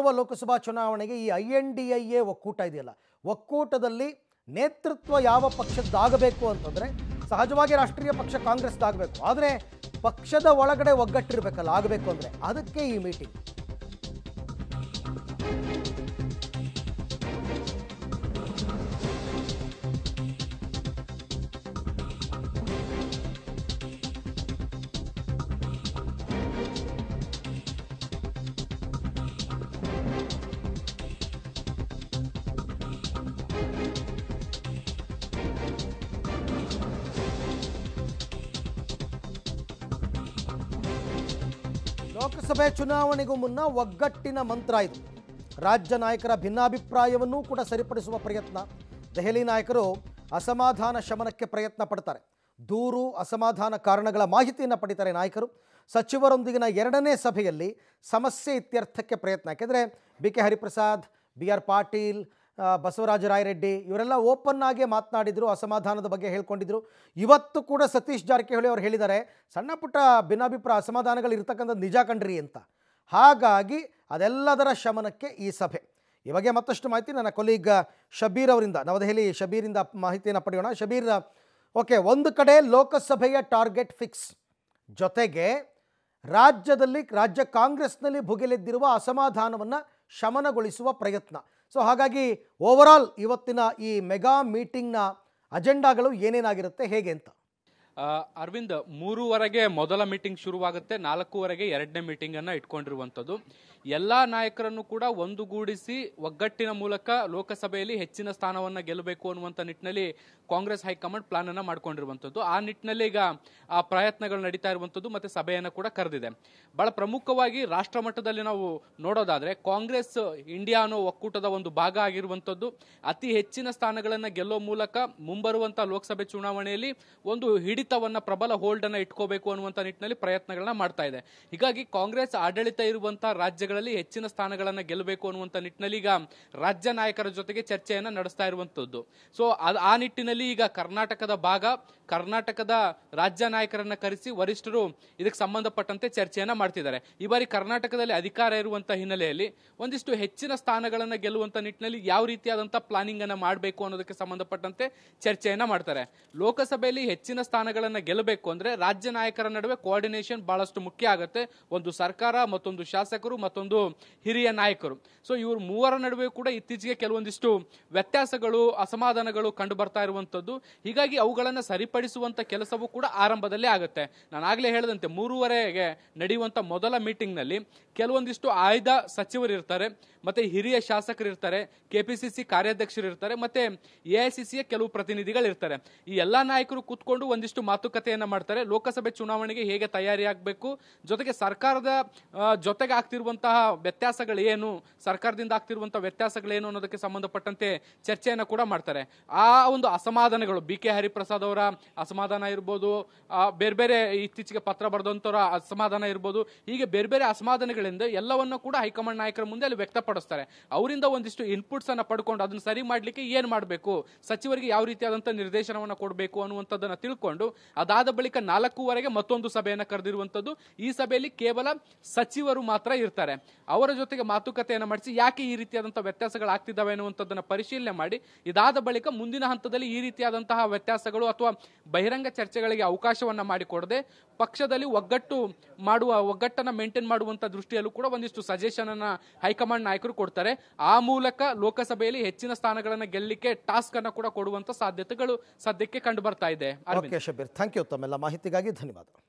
ಮುಂಬರುವ ಲೋಕಸಭಾ ಚುನಾವಣೆಗೆ ಈ I N D I A ಒಕ್ಕೂಟ ಇದೆಯಲ್ಲ ಒಕ್ಕೂಟದಲ್ಲಿ ನೇತೃತ್ವ ಯಾವ ಪಕ್ಷದ್ದಾಗಬೇಕು ಅಂತಂದರೆ ಸಹಜವಾಗಿ ರಾಷ್ಟ್ರೀಯ ಪಕ್ಷ ಕಾಂಗ್ರೆಸ್ದಾಗಬೇಕು ಆದರೆ ಪಕ್ಷದ ಒಳಗಡೆ ಒಗ್ಗಟ್ಟಿರಬೇಕಲ್ಲ ಆಗಬೇಕು ಅಂದರೆ ಅದಕ್ಕೆ ಈ ಮೀಟಿಂಗ್ ಲೋಕಸಭೆ ಚುನಾವಣೆಗೂ ಮುನ್ನ ಒಗ್ಗಟ್ಟಿನ ಮಂತ್ರ ಇದು ರಾಜ್ಯ ನಾಯಕರ ಭಿನ್ನಾಭಿಪ್ರಾಯವನ್ನೂ ಕೂಡ ಸರಿಪಡಿಸುವ ಪ್ರಯತ್ನ ದೆಹಲಿ ನಾಯಕರು ಅಸಮಾಧಾನ ಶಮನಕ್ಕೆ ಪ್ರಯತ್ನ ಪಡ್ತಾರೆ ದೂರು ಅಸಮಾಧಾನ ಕಾರಣಗಳ ಮಾಹಿತಿಯನ್ನು ಪಡಿತಾರೆ ನಾಯಕರು ಸಚಿವರೊಂದಿಗಿನ ಎರಡನೇ ಸಭೆಯಲ್ಲಿ ಸಮಸ್ಯೆ ಇತ್ಯರ್ಥಕ್ಕೆ ಪ್ರಯತ್ನ ಯಾಕೆಂದರೆ B K Hariprasad B R Patil Basavaraj Rayareddy ಇವರೆಲ್ಲ ಓಪನ್ ಆಗಿ ಮಾತನಾಡಿದರು ಅಸಮಾಧಾನದ ಬಗ್ಗೆ ಹೇಳ್ಕೊಂಡಿದ್ರು ಇವತ್ತು ಕೂಡ ಸತೀಶ್ ಜಾರಕಿಹೊಳಿ ಅವರು ಹೇಳಿದ್ದಾರೆ ಸಣ್ಣ ಪುಟ್ಟ ಭಿನ್ನಾಭಿಪ್ರಾಯ ಅಸಮಾಧಾನಗಳು ಇರ್ತಕ್ಕಂಥದ್ದು ನಿಜ ಕಂಡ್ರಿ ಅಂತ ಹಾಗಾಗಿ ಅದೆಲ್ಲದರ ಶಮನಕ್ಕೆ ಈ ಸಭೆ ಈ ಬಗ್ಗೆ ಮತ್ತಷ್ಟು ಮಾಹಿತಿ ನನ್ನ ಕೊಲೀಗ್ ಶಬೀರ್ ಅವರಿಂದ ನವದೆಹಲಿ ಶಬೀರಿಂದ ಮಾಹಿತಿಯನ್ನು ಪಡೆಯೋಣ ಶಬೀರ್ ಓಕೆ ಒಂದು ಕಡೆ ಲೋಕಸಭೆಯ ಟಾರ್ಗೆಟ್ ಫಿಕ್ಸ್ ಜೊತೆಗೆ ರಾಜ್ಯದಲ್ಲಿ ರಾಜ್ಯ ಕಾಂಗ್ರೆಸ್ನಲ್ಲಿ ಭುಗಿಲೆದ್ದಿರುವ ಅಸಮಾಧಾನವನ್ನು ಶಮನಗೊಳಿಸುವ ಪ್ರಯತ್ನ ಸೊ ಹಾಗಾಗಿ ಓವರಾಲ್ ಇವತ್ತಿನ ಈ ಮೆಗಾ ಮೀಟಿಂಗ್ನ ಅಜೆಂಡಾಗಳು ಏನೇನಾಗಿರುತ್ತೆ ಹೇಗೆ ಅಂತ ಅರವಿಂದ್ ಮೂರುವರೆಗೆ ಮೊದಲ ಮೀಟಿಂಗ್ ಶುರುವಾಗುತ್ತೆ ನಾಲ್ಕೂವರೆಗೆ ಎರಡನೇ ಮೀಟಿಂಗ್ ಅನ್ನ ಇಟ್ಕೊಂಡಿರುವಂತದ್ದು ಎಲ್ಲಾ ನಾಯಕರನ್ನು ಕೂಡ ಒಂದುಗೂಡಿಸಿ ಒಗ್ಗಟ್ಟಿನ ಮೂಲಕ ಲೋಕಸಭೆಯಲ್ಲಿ ಹೆಚ್ಚಿನ ಸ್ಥಾನವನ್ನ ಗೆಲ್ಲಬೇಕು ಅನ್ನುವಂತ ನಿಟ್ಟಿನಲ್ಲಿ ಕಾಂಗ್ರೆಸ್ ಹೈಕಮಾಂಡ್ ಪ್ಲಾನ್ ಅನ್ನ ಮಾಡ್ಕೊಂಡಿರುವಂತದ್ದು ಆ ನಿಟ್ಟಿನಲ್ಲಿ ಈಗ ಆ ಪ್ರಯತ್ನಗಳು ನಡೀತಾ ಇರುವಂತದ್ದು ಮತ್ತೆ ಸಭೆಯನ್ನು ಕೂಡ ಕರೆದಿದೆ ಬಹಳ ಪ್ರಮುಖವಾಗಿ ರಾಷ್ಟ್ರ ಮಟ್ಟದಲ್ಲಿ ನಾವು ನೋಡೋದಾದ್ರೆ ಕಾಂಗ್ರೆಸ್ ಇಂಡಿಯಾ ಅನ್ನೋ ಒಕ್ಕೂಟದ ಒಂದು ಭಾಗ ಆಗಿರುವಂತದ್ದು ಅತಿ ಹೆಚ್ಚಿನ ಸ್ಥಾನಗಳನ್ನ ಗೆಲ್ಲೋ ಮೂಲಕ ಮುಂಬರುವಂತ ಲೋಕಸಭೆ ಚುನಾವಣೆಯಲ್ಲಿ ಒಂದು ಹಿಡಿತ ಹಿಡಿತವನ್ನ ಪ್ರಬಲ ಹೋಲ್ಡ್ ಅನ್ನ ಇಟ್ಕೋಬೇಕು ಅನ್ನುವಂತ ನಿಟ್ಟಿನಲ್ಲಿ ಪ್ರಯತ್ನಗಳನ್ನ ಮಾಡ್ತಾ ಇದೆ ಹೀಗಾಗಿ ಕಾಂಗ್ರೆಸ್ ಆಡಳಿತ ಇರುವಂತಹ ರಾಜ್ಯಗಳಲ್ಲಿ ಹೆಚ್ಚಿನ ಸ್ಥಾನಗಳನ್ನ ಗೆಲ್ಲಬೇಕು ಅನ್ನುವಂತ ನಿಟ್ಟಿನಲ್ಲಿ ಈಗ ರಾಜ್ಯ ನಾಯಕರ ಜೊತೆಗೆ ಚರ್ಚೆಯನ್ನ ನಡೆಸ್ತಾ ಇರುವಂತದ್ದು ಸೊ ಆ ನಿಟ್ಟಿನಲ್ಲಿ ಈಗ ಕರ್ನಾಟಕದ ಭಾಗ ಕರ್ನಾಟಕದ ರಾಜ್ಯ ನಾಯಕರನ್ನ ಕರೆಸಿ ವರಿಷ್ಠರು ಇದಕ್ಕೆ ಸಂಬಂಧಪಟ್ಟಂತೆ ಚರ್ಚೆಯನ್ನ ಮಾಡ್ತಿದ್ದಾರೆ ಈ ಬಾರಿ ಕರ್ನಾಟಕದಲ್ಲಿ ಅಧಿಕಾರ ಇರುವಂತಹ ಹಿನ್ನೆಲೆಯಲ್ಲಿ ಒಂದಿಷ್ಟು ಹೆಚ್ಚಿನ ಸ್ಥಾನಗಳನ್ನ ಗೆಲ್ಲುವಂತ ನಿಟ್ಟಿನಲ್ಲಿ ಯಾವ ರೀತಿಯಾದಂತಹ ಪ್ಲಾನಿಂಗ್ ಅನ್ನ ಮಾಡಬೇಕು ಅನ್ನೋದಕ್ಕೆ ಸಂಬಂಧಪಟ್ಟಂತೆ ಚರ್ಚೆಯನ್ನ ಮಾಡ್ತಾರೆ ಲೋಕಸಭೆಯಲ್ಲಿ ಹೆಚ್ಚಿನ ಸ್ಥಾನ ಸ್ಥಾನಗಳನ್ನು ಗೆಲ್ಲಬೇಕು ಅಂದ್ರೆ ರಾಜ್ಯ ನಾಯಕರ ನಡುವೆ ಕೋಆರ್ಡಿನೇಷನ್ ಬಹಳಷ್ಟು ಮುಖ್ಯ ಆಗುತ್ತೆ ಒಂದು ಸರ್ಕಾರ ಮತ್ತೊಂದು ಶಾಸಕರು ಮತ್ತೊಂದು ಹಿರಿಯ ನಾಯಕರು ಸೊ ಇವರು ಮೂವರ ನಡುವೆ ಕೂಡ ಇತ್ತೀಚೆಗೆ ಕೆಲವೊಂದಿಷ್ಟು ವ್ಯತ್ಯಾಸಗಳು ಅಸಮಾಧಾನಗಳು ಕಂಡು ಬರ್ತಾ ಇರುವಂತದ್ದು ಹೀಗಾಗಿ ಅವುಗಳನ್ನು ಸರಿಪಡಿಸುವಂತ ಕೆಲಸವೂ ಕೂಡ ಆರಂಭದಲ್ಲೇ ಆಗುತ್ತೆ ನಾನು ಆಗ್ಲೇ ಹೇಳಿದಂತೆ ಮೂರುವರೆಗೆ ನಡೆಯುವಂತ ಮೊದಲ ಮೀಟಿಂಗ್ ನಲ್ಲಿ ಕೆಲವೊಂದಿಷ್ಟು ಆಯ್ದ ಸಚಿವರು ಇರ್ತಾರೆ ಮತ್ತೆ ಹಿರಿಯ ಶಾಸಕರು ಇರ್ತಾರೆ ಕೆಪಿಸಿಸಿ ಕಾರ್ಯಾಧ್ಯಕ್ಷರು ಇರ್ತಾರೆ ಮತ್ತೆ ಎಐಸಿಸಿಯ ಕೆಲವು ಪ್ರತಿನಿಧಿಗಳು ಇರ್ತಾರೆ ಈ ಎಲ್ಲಾ ನಾಯಕರು ಕೂತ್ಕೊಂಡು ಒಂದಿಷ್ಟು ಸಾಕಷ್ಟು ಮಾತುಕತೆಯನ್ನು ಮಾಡ್ತಾರೆ ಲೋಕಸಭೆ ಚುನಾವಣೆಗೆ ಹೇಗೆ ತಯಾರಿ ಆಗಬೇಕು ಜೊತೆಗೆ ಸರ್ಕಾರದ ಜೊತೆಗೆ ಆಗ್ತಿರುವಂತಹ ವ್ಯತ್ಯಾಸಗಳೇನು ಸರ್ಕಾರದಿಂದ ಆಗ್ತಿರುವಂತಹ ವ್ಯತ್ಯಾಸಗಳೇನು ಅನ್ನೋದಕ್ಕೆ ಸಂಬಂಧಪಟ್ಟಂತೆ ಚರ್ಚೆಯನ್ನು ಕೂಡ ಮಾಡ್ತಾರೆ ಆ ಒಂದು ಅಸಮಾಧಾನಗಳು ಬಿ ಕೆ ಹರಿಪ್ರಸಾದ್ ಅವರ ಅಸಮಾಧಾನ ಇರ್ಬೋದು ಬೇರೆ ಬೇರೆ ಇತ್ತೀಚೆಗೆ ಪತ್ರ ಬರೆದಂಥವರ ಅಸಮಾಧಾನ ಇರ್ಬೋದು ಹೀಗೆ ಬೇರೆ ಬೇರೆ ಅಸಮಾಧಾನಗಳಿಂದ ಎಲ್ಲವನ್ನು ಕೂಡ ಹೈಕಮಾಂಡ್ ನಾಯಕರ ಮುಂದೆ ಅಲ್ಲಿ ವ್ಯಕ್ತಪಡಿಸ್ತಾರೆ ಅವರಿಂದ ಒಂದಿಷ್ಟು ಇನ್ಪುಟ್ಸ್ ಅನ್ನು ಪಡ್ಕೊಂಡು ಅದನ್ನು ಸರಿ ಮಾಡಲಿಕ್ಕೆ ಏನು ಮಾಡಬೇಕು ಸಚಿವರಿಗೆ ಯಾವ ರೀತಿಯಾದಂಥ ನಿರ್ದೇಶನವನ್ನು ಕೊಡಬೇಕು ಅನ್ನುವಂಥದ್ದನ್ನು ತಿಳ್ಕೊಂಡು ಅದಾದ ಬಳಿಕ ನಾಲ್ಕೂವರೆಗೆ ಮತ್ತೊಂದು ಸಭೆಯನ್ನು ಕರೆದಿರುವಂತದ್ದು ಈ ಸಭೆಯಲ್ಲಿ ಕೇವಲ ಸಚಿವರು ಮಾತ್ರ ಇರ್ತಾರೆ ಅವರ ಜೊತೆಗೆ ಮಾತುಕತೆಯನ್ನು ಮಾಡಿಸಿ ಯಾಕೆ ಈ ರೀತಿಯಾದಂತಹ ವ್ಯತ್ಯಾಸಗಳು ಆಗ್ತಿದ್ದಾವೆ ಎನ್ನುವಂಥದ್ದನ್ನು ಪರಿಶೀಲನೆ ಮಾಡಿ ಇದಾದ ಬಳಿಕ ಮುಂದಿನ ಹಂತದಲ್ಲಿ ಈ ರೀತಿಯಾದಂತಹ ವ್ಯತ್ಯಾಸಗಳು ಅಥವಾ ಬಹಿರಂಗ ಚರ್ಚೆಗಳಿಗೆ ಅವಕಾಶವನ್ನ ಮಾಡಿಕೊಡದೆ ಪಕ್ಷದಲ್ಲಿ ಒಗ್ಗಟ್ಟು ಮಾಡುವ ಒಗ್ಗಟ್ಟನ್ನು ಮೇಂಟೈನ್ ಮಾಡುವಂತಹ ದೃಷ್ಟಿಯಲ್ಲೂ ಕೂಡ ಒಂದಿಷ್ಟು ಸಜೆಷನ್ ಅನ್ನ ಹೈಕಮಾಂಡ್ ನಾಯಕರು ಕೊಡ್ತಾರೆ ಆ ಮೂಲಕ ಲೋಕಸಭೆಯಲ್ಲಿ ಹೆಚ್ಚಿನ ಸ್ಥಾನಗಳನ್ನು ಗೆಲ್ಲಲಿಕ್ಕೆ ಟಾಸ್ಕ್ ಅನ್ನು ಕೂಡ ಕೊಡುವಂತ ಸಾಧ್ಯತೆಗಳು ಸದ್ಯಕ್ಕೆ ಕಂಡು ಬರ್ತಾ ಇದೆ ಬೇರೆ ಥ್ಯಾಂಕ್ ಯು ತಮ್ಮೆಲ್ಲ ಮಾಹಿತಿಗಾಗಿ ಧನ್ಯವಾದ